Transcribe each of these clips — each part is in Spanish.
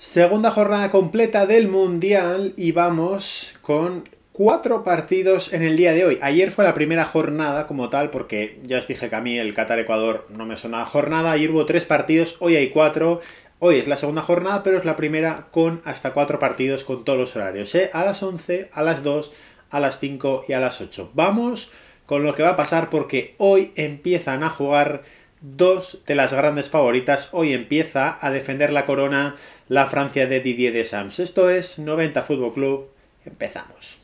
Segunda jornada completa del Mundial y vamos con cuatro partidos en el día de hoy. Ayer fue la primera jornada como tal, porque ya os dije que a mí el Qatar-Ecuador no me sonaba jornada. Ayer hubo tres partidos, hoy hay cuatro. Hoy es la segunda jornada, pero es la primera con hasta cuatro partidos con todos los horarios. ¿eh? A las 11, a las 2, a las 5 y a las 8. Vamos con lo que va a pasar porque hoy empiezan a jugar dos de las grandes favoritas, hoy empieza a defender la corona la Francia de Didier Deschamps. Esto es 90 Fútbol Club. Empezamos.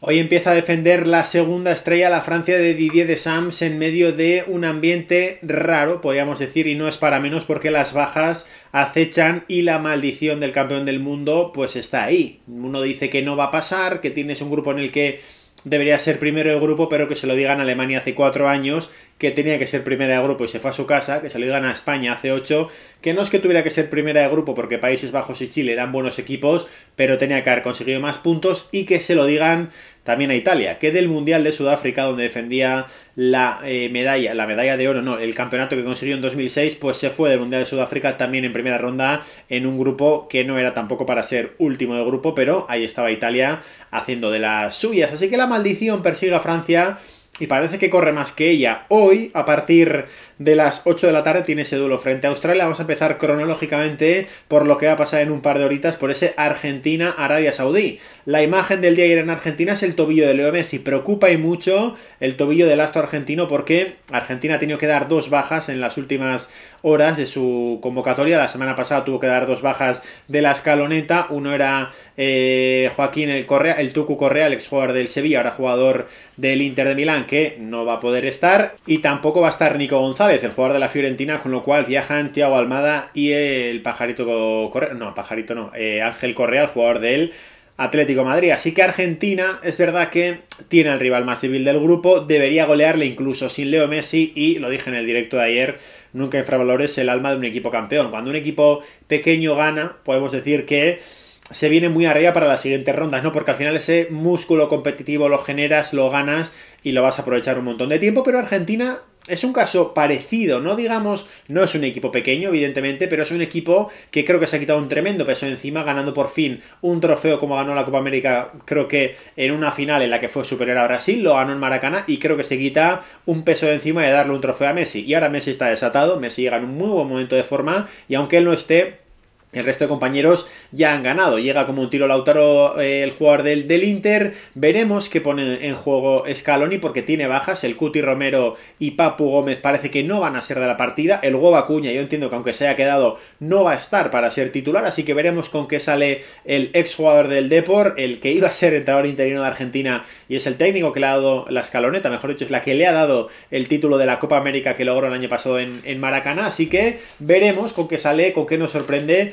Hoy empieza a defender la segunda estrella la Francia de Didier Deschamps en medio de un ambiente raro, podríamos decir, y no es para menos porque las bajas acechan y la maldición del campeón del mundo pues está ahí. Uno dice que no va a pasar, que tienes un grupo en el que debería ser primero el grupo, pero que se lo digan a Alemania hace cuatro años que tenía que ser primera de grupo y se fue a su casa, que salió gana a España hace 8, que no es que tuviera que ser primera de grupo porque Países Bajos y Chile eran buenos equipos, pero tenía que haber conseguido más puntos y que se lo digan también a Italia, que del Mundial de Sudáfrica, donde defendía la eh, medalla, la medalla de oro, no, el campeonato que consiguió en 2006, pues se fue del Mundial de Sudáfrica también en primera ronda en un grupo que no era tampoco para ser último de grupo, pero ahí estaba Italia haciendo de las suyas. Así que la maldición persigue a Francia y parece que corre más que ella. Hoy, a partir de las 8 de la tarde, tiene ese duelo frente a Australia. Vamos a empezar cronológicamente por lo que va a pasar en un par de horitas por ese Argentina-Arabia Saudí. La imagen del día ayer en Argentina es el tobillo de Leo Messi. Preocupa y mucho el tobillo del astro argentino porque Argentina ha tenido que dar dos bajas en las últimas horas de su convocatoria. La semana pasada tuvo que dar dos bajas de la escaloneta. Uno era eh, Joaquín el Correa, el Tucu Correa, el exjugador del Sevilla, ahora jugador del Inter de Milán, que no va a poder estar. Y tampoco va a estar Nico González, el jugador de la Fiorentina, con lo cual viajan Tiago Almada y el Pajarito Correa. No, Pajarito no, eh, Ángel Correa, el jugador del Atlético Madrid. Así que Argentina es verdad que tiene al rival más civil del grupo, debería golearle incluso sin Leo Messi y, lo dije en el directo de ayer, nunca infravalores el alma de un equipo campeón. Cuando un equipo pequeño gana, podemos decir que se viene muy arriba para las siguientes rondas, ¿no? Porque al final ese músculo competitivo lo generas, lo ganas y lo vas a aprovechar un montón de tiempo, pero Argentina es un caso parecido, no digamos, no es un equipo pequeño, evidentemente, pero es un equipo que creo que se ha quitado un tremendo peso encima, ganando por fin un trofeo como ganó la Copa América, creo que en una final en la que fue superior a Brasil, lo ganó en Maracaná y creo que se quita un peso de encima de darle un trofeo a Messi. Y ahora Messi está desatado, Messi llega en un muy buen momento de forma y aunque él no esté, el resto de compañeros ya han ganado. Llega como un tiro Lautaro, eh, el jugador del, del, Inter. Veremos qué pone en juego Scaloni porque tiene bajas. El Cuti Romero y Papu Gómez parece que no van a ser de la partida. El Hueva Cuña, yo entiendo que aunque se haya quedado, no va a estar para ser titular. Así que veremos con qué sale el exjugador del Depor, el que iba a ser entrenador interino de Argentina y es el técnico que le ha dado la escaloneta, mejor dicho, es la que le ha dado el título de la Copa América que logró el año pasado en, en Maracaná. Así que veremos con qué sale, con qué nos sorprende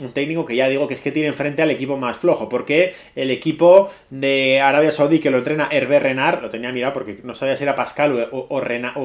un técnico que ya digo que es que tiene enfrente al equipo más flojo, porque el equipo de Arabia Saudí que lo entrena Hervé Renard, lo tenía mirado porque no sabía si era Pascal o, o,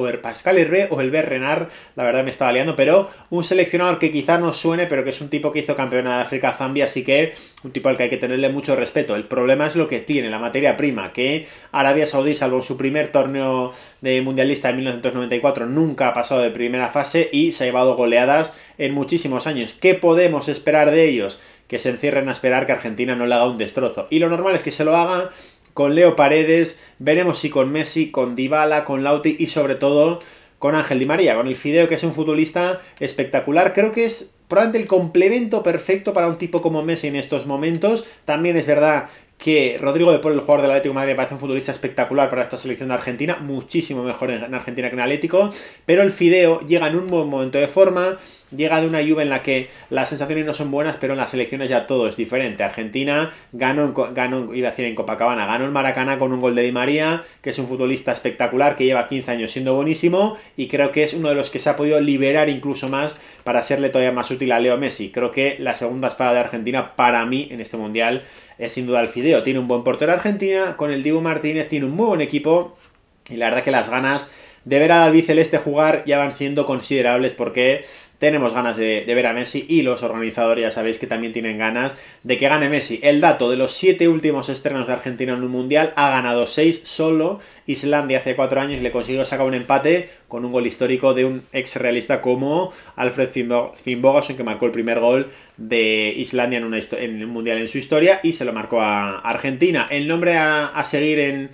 o Pascal Hervé o Hervé Renard, la verdad me estaba liando, pero un seleccionador que quizá no suene, pero que es un tipo que hizo campeona de África Zambia, así que un tipo al que hay que tenerle mucho respeto. El problema es lo que tiene, la materia prima, que Arabia Saudí, salvo su primer torneo de mundialista en 1994, nunca ha pasado de primera fase y se ha llevado goleadas en muchísimos años. ¿Qué podemos esperar de ellos que se encierren a esperar que Argentina no le haga un destrozo. Y lo normal es que se lo haga con Leo Paredes, veremos si con Messi, con Dybala, con Lauti y sobre todo con Ángel Di María, con el Fideo, que es un futbolista espectacular. Creo que es probablemente el complemento perfecto para un tipo como Messi en estos momentos. También es verdad que Rodrigo de Paul, el jugador del Atlético de Madrid, parece un futbolista espectacular para esta selección de Argentina, muchísimo mejor en Argentina que en Atlético, pero el Fideo llega en un buen momento de forma, llega de una lluvia en la que las sensaciones no son buenas, pero en las selecciones ya todo es diferente. Argentina ganó, en, ganó, iba a decir en Copacabana, ganó en Maracaná con un gol de Di María, que es un futbolista espectacular, que lleva 15 años siendo buenísimo, y creo que es uno de los que se ha podido liberar incluso más para serle todavía más útil a Leo Messi. Creo que la segunda espada de Argentina, para mí, en este Mundial, es sin duda el Fideo. Tiene un buen portero Argentina, con el Dibu Martínez tiene un muy buen equipo y la verdad que las ganas de ver al albiceleste jugar ya van siendo considerables porque tenemos ganas de, ver a Messi y los organizadores ya sabéis que también tienen ganas de que gane Messi. El dato de los siete últimos estrenos de Argentina en un mundial ha ganado seis solo. Islandia hace cuatro años le consiguió sacar un empate con un gol histórico de un ex realista como Alfred Finbogason que marcó el primer gol de Islandia en, un mundial en su historia y se lo marcó a Argentina. El nombre a seguir en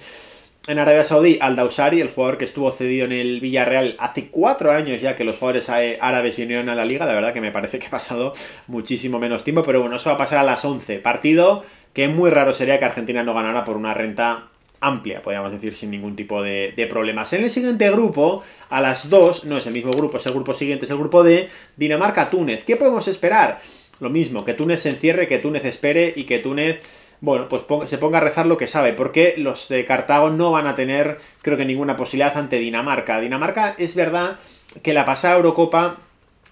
en Arabia Saudí al el jugador que estuvo cedido en el Villarreal hace cuatro años ya que los jugadores árabes vinieron a la liga. La verdad que me parece que ha pasado muchísimo menos tiempo, pero bueno, eso va a pasar a las 11. Partido que muy raro sería que Argentina no ganara por una renta amplia, podríamos decir, sin ningún tipo de, de, problemas. En el siguiente grupo, a las 2, no es el mismo grupo, es el grupo siguiente, es el grupo de Dinamarca-Túnez. ¿Qué podemos esperar? Lo mismo, que Túnez se encierre, que Túnez espere y que Túnez bueno, pues se ponga a rezar lo que sabe, porque los de Cartago no van a tener, creo que, ninguna posibilidad ante Dinamarca. Dinamarca es verdad que la pasada Eurocopa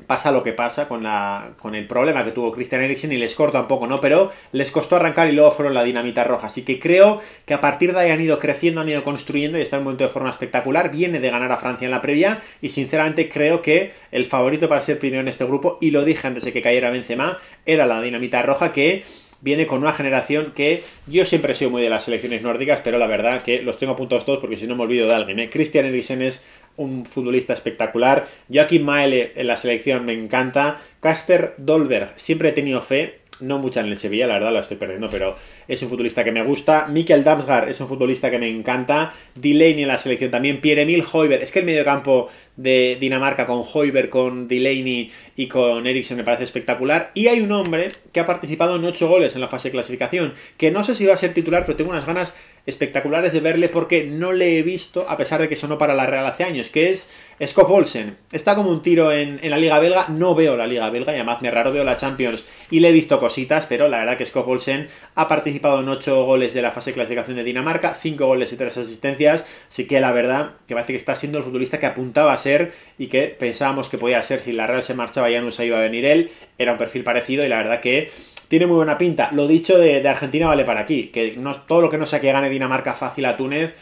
pasa lo que pasa con, la, con el problema que tuvo Christian Eriksen y les corta un poco, ¿no? Pero les costó arrancar y luego fueron la dinamita roja. Así que creo que a partir de ahí han ido creciendo, han ido construyendo y está en un momento de forma espectacular. Viene de ganar a Francia en la previa y sinceramente creo que el favorito para ser primero en este grupo, y lo dije antes de que cayera Benzema, era la dinamita roja que viene con una generación que yo siempre he sido muy de las selecciones nórdicas, pero la verdad que los tengo apuntados todos porque si no me olvido de alguien. ¿eh? Christian Eriksen es un futbolista espectacular. Joaquín Maele en la selección me encanta. Casper Dolberg, siempre he tenido fe no mucha en el Sevilla, la verdad la estoy perdiendo, pero es un futbolista que me gusta. Mikel Damsgaard es un futbolista que me encanta. Delaney en la selección también. Pierre-Emil Hoiber. es que el mediocampo de Dinamarca con Hoiber, con Delaney y con Eriksen me parece espectacular. Y hay un hombre que ha participado en 8 goles en la fase de clasificación, que no sé si va a ser titular, pero tengo unas ganas espectaculares de verle porque no le he visto, a pesar de que sonó para la Real hace años, que es Scott Olsen. Está como un tiro en, la Liga Belga, no veo la Liga Belga y además me raro veo la Champions y le he visto cositas, pero la verdad que Scott Olsen ha participado en 8 goles de la fase de clasificación de Dinamarca, 5 goles y 3 asistencias, así que la verdad que parece que está siendo el futbolista que apuntaba a ser y que pensábamos que podía ser si la Real se marchaba ya no se iba a venir él, era un perfil parecido y la verdad que tiene muy buena pinta. Lo dicho de, Argentina vale para aquí, que todo lo que no sea que gane Dinamarca fácil a Túnez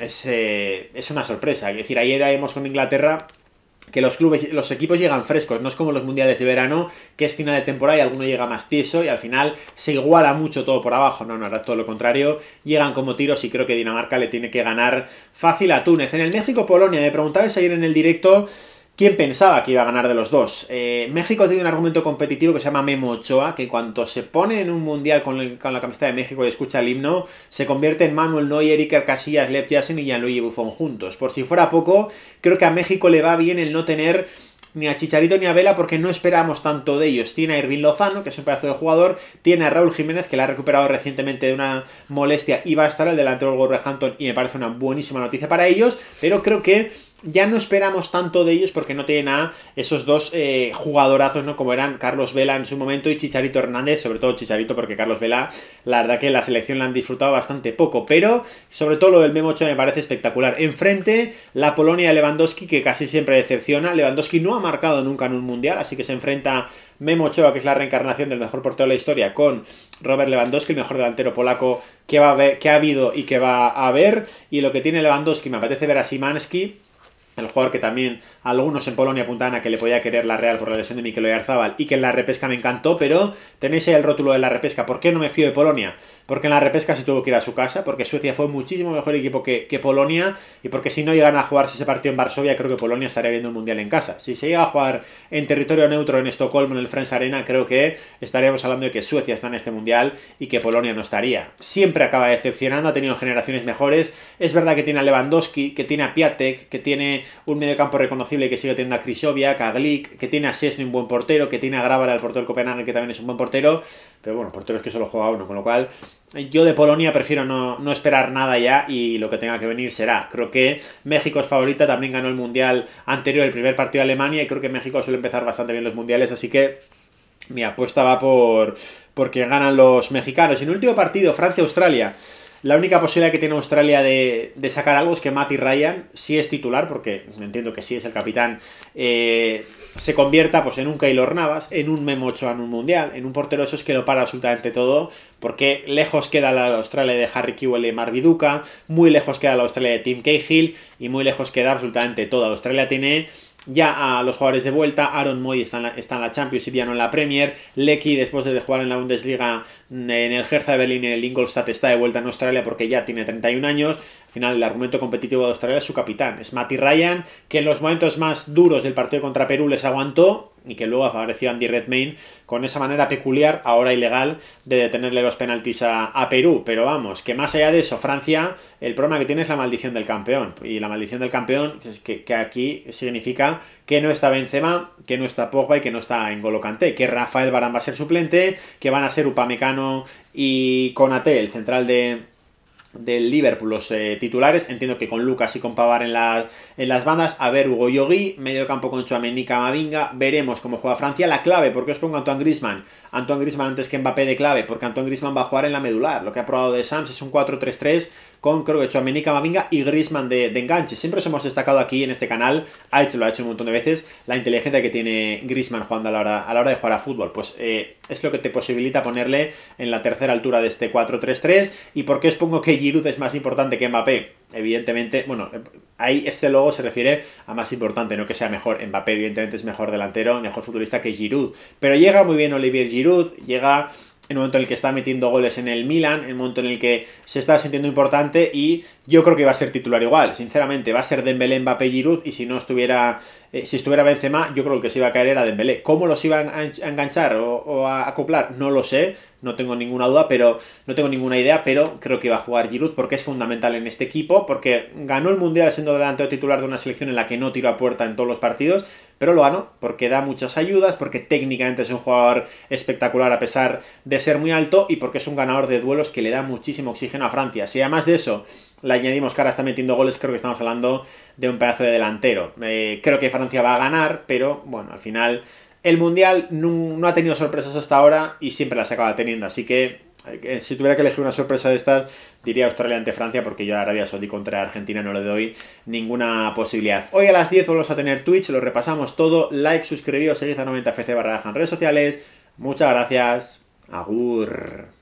es, eh, es una sorpresa. Es decir, ayer vimos con Inglaterra que los clubes, los equipos llegan frescos, no es como los mundiales de verano, que es final de temporada y alguno llega más tieso y al final se iguala mucho todo por abajo. No, no, es todo lo contrario, llegan como tiros y creo que Dinamarca le tiene que ganar fácil a Túnez. En el México-Polonia, me preguntabais ayer en el directo ¿Quién pensaba que iba a ganar de los dos? Eh, México tiene un argumento competitivo que se llama Memo Ochoa, que cuando se pone en un mundial con, la camiseta de México y escucha el himno, se convierte en Manuel Neuer, Iker Casillas, Lev Yassin y Jean-Louis Buffon juntos. Por si fuera poco, creo que a México le va bien el no tener ni a Chicharito ni a Vela porque no esperamos tanto de ellos. Tiene a Lozano, que es un pedazo de jugador, tiene a Raúl Jiménez, que la ha recuperado recientemente de una molestia y va a estar el delantero del Wolverhampton y me parece una buenísima noticia para ellos, pero creo que ya no esperamos tanto de ellos porque no tienen a esos dos eh, jugadorazos, ¿no? Como eran Carlos Vela en su momento y Chicharito Hernández, sobre todo Chicharito, porque Carlos Vela, la verdad que la selección la han disfrutado bastante poco, pero sobre todo lo del Memo 8 me parece espectacular. Enfrente, la Polonia Lewandowski, que casi siempre decepciona. Lewandowski no ha marcado nunca en un mundial, así que se enfrenta Memo Ochoa, que es la reencarnación del mejor portero de la historia, con Robert Lewandowski, el mejor delantero polaco que, va a ver, que ha habido y que va a haber. Y lo que tiene Lewandowski, me apetece ver a Simansky, el jugador que también algunos en Polonia apuntaban a que le podía querer la Real por la lesión de Mikel Oyarzabal y que en la repesca me encantó, pero tenéis ahí el rótulo de la repesca. ¿Por qué no me fío de Polonia? porque en la repesca se tuvo que ir a su casa, porque Suecia fue muchísimo mejor equipo que, Polonia y porque si no llegan a jugarse ese partido en Varsovia, creo que Polonia estaría viendo el Mundial en casa. Si se llega a jugar en territorio neutro en Estocolmo, en el Friends Arena, creo que estaríamos hablando de que Suecia está en este Mundial y que Polonia no estaría. Siempre acaba decepcionando, ha tenido generaciones mejores. Es verdad que tiene a Lewandowski, que tiene a Piatek, que tiene un mediocampo reconocible que sigue teniendo a Krisoviak, a Glick, que tiene a Sesni, un buen portero, que tiene a grabar el portero del Copenhague, que también es un buen portero, pero bueno, porteros que solo juega uno, con lo cual yo de Polonia prefiero no, no, esperar nada ya y lo que tenga que venir será. Creo que México es favorita, también ganó el Mundial anterior, el primer partido de Alemania, y creo que México suele empezar bastante bien los Mundiales, así que mi apuesta va por porque ganan los mexicanos. En el último partido, Francia-Australia. La única posibilidad que tiene Australia de, sacar algo es que Matty Ryan, si es titular, porque entiendo que sí es el capitán, eh, se convierta pues, en un Keylor Navas, en un Memocho en un mundial, en un portero eso es que lo para absolutamente todo, porque lejos queda la Australia de Harry Kewell y Duca, muy lejos queda la Australia de Tim Cahill y muy lejos queda absolutamente todo. Australia tiene ya a los jugadores de vuelta. Aaron Moy está en, la, Champions y la ya no en la Premier. Lecky, después de jugar en la Bundesliga en el Hertha de Berlín, en el Ingolstadt, está de vuelta en Australia porque ya tiene 31 años. Al final, el argumento competitivo de Australia es su capitán. Es Matty Ryan, que en los momentos más duros del partido contra Perú les aguantó y que luego favoreció Andy Redmayne con esa manera peculiar, ahora ilegal, de detenerle los penaltis a, Perú. Pero vamos, que más allá de eso, Francia, el problema que tiene es la maldición del campeón. Y la maldición del campeón es que, aquí significa que no está Benzema, que no está Pogba y que no está N'Golo Kanté, que Rafael Barán va a ser suplente, que van a ser Upamecano y Conate, el central de del Liverpool los eh, titulares, entiendo que con Lucas y con Pavar en, las bandas, a ver Hugo Yogui, medio campo con Chouameni Camavinga, veremos cómo juega Francia, la clave, porque os pongo Antoine Griezmann, Antoine Griezmann antes que Mbappé de clave, porque Antoine Griezmann va a jugar en la medular, lo que ha probado de Sams es un 4-3-3 con creo que Chouameni, maminga y Grisman de, enganche. Siempre os hemos destacado aquí en este canal, ha hecho, lo ha hecho un montón de veces, la inteligencia que tiene Grisman jugando a la hora, a la hora de jugar a fútbol. Pues eh, es lo que te posibilita ponerle en la tercera altura de este 4-3-3. ¿Y por qué os pongo que Giroud es más importante que Mbappé? Evidentemente, bueno, ahí este logo se refiere a más importante, no que sea mejor. Mbappé, evidentemente, es mejor delantero, mejor futbolista que Giroud. Pero llega muy bien Olivier Giroud, llega el momento en el que está metiendo goles en el Milan, el momento en el que se está sintiendo importante y yo creo que va a ser titular igual, sinceramente, va a ser Dembélé, Mbappé, Giroud y si no estuviera eh, si estuviera Benzema, yo creo que se iba a caer era Dembélé. ¿Cómo los iban a enganchar o, a acoplar? No lo sé, no tengo ninguna duda, pero no tengo ninguna idea, pero creo que iba a jugar Giroud porque es fundamental en este equipo, porque ganó el Mundial siendo delante o titular de una selección en la que no tiró a puerta en todos los partidos, pero lo ganó porque da muchas ayudas, porque técnicamente es un jugador espectacular a pesar de ser muy alto y porque es un ganador de duelos que le da muchísimo oxígeno a Francia. Si además de eso le añadimos que ahora está metiendo goles, creo que estamos hablando de un pedazo de delantero. Eh, creo que Francia va a ganar, pero bueno, al final el Mundial no, no ha tenido sorpresas hasta ahora y siempre las acaba teniendo, así que eh, si tuviera que elegir una sorpresa de estas, diría Australia ante Francia, porque yo a Arabia Saudí contra Argentina no le doy ninguna posibilidad. Hoy a las 10 volvemos a tener Twitch, lo repasamos todo. Like, suscribíos, sería a 90 fc barra en redes sociales. Muchas gracias. Agur.